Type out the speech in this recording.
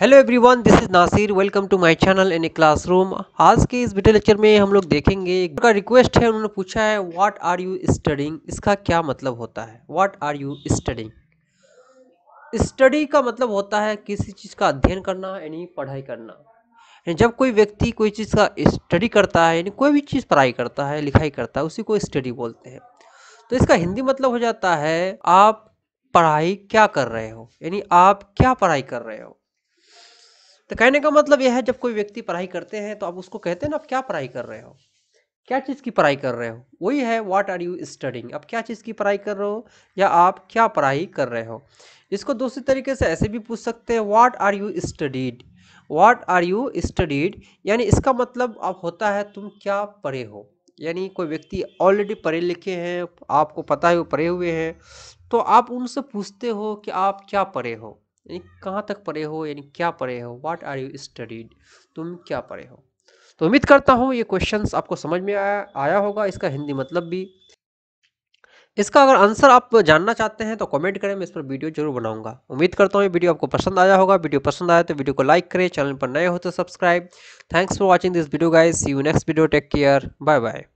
hello everyone this is Nasir welcome to my channel in a classroom आज के इस video lecture में हम लोग देखेंगे उनका रिक्वेस्ट है उन्होंने पूछा है व्हाट आर यू स्टडिंग इसका क्या मतलब होता है what are you studying study का मतलब होता है किसी चीज़ का अध्ययन करना यानी पढ़ाई करना जब कोई व्यक्ति कोई चीज़ का स्टडी करता है यानी कोई भी चीज़ पढ़ाई करता है लिखाई करता है उसी को स्टडी बोलते हैं तो इसका हिंदी मतलब हो जाता है आप पढ़ाई क्या कर रहे हो यानी आप क्या पढ़ाई कर रहे हो तो कहने का मतलब यह है जब कोई व्यक्ति पढ़ाई करते हैं तो आप उसको कहते हैं ना आप क्या पढ़ाई कर रहे हो क्या चीज़ की पढ़ाई कर रहे हो वही है व्हाट आर यू स्टडिंग अब क्या चीज़ की पढ़ाई कर रहे हो या आप क्या पढ़ाई कर रहे हो इसको दूसरी तरीके से ऐसे भी पूछ सकते हैं what are you studied what are you studied यानी इसका मतलब आप होता है तुम क्या पढ़े हो यानी कोई व्यक्ति ऑलरेडी पढ़े लिखे हैं आपको पता है वो पढ़े हुए हैं तो आप उनसे पूछते हो कि आप क्या पढ़े हो यानी कहाँ तक पढ़े हो यानी क्या पढ़े हो वाट आर यू स्टडीड तुम क्या पढ़े हो तो उम्मीद करता हूँ ये क्वेश्चन आपको समझ में आया आया होगा इसका हिंदी मतलब भी इसका अगर आंसर आप जानना चाहते हैं तो कमेंट करें मैं इस पर वीडियो जरूर बनाऊंगा उम्मीद करता हूँ ये वीडियो आपको पसंद आया होगा वीडियो पसंद आया तो वीडियो को लाइक करें चैनल पर नए हो तो subscribe thanks for watching this video guys see you next video take care bye bye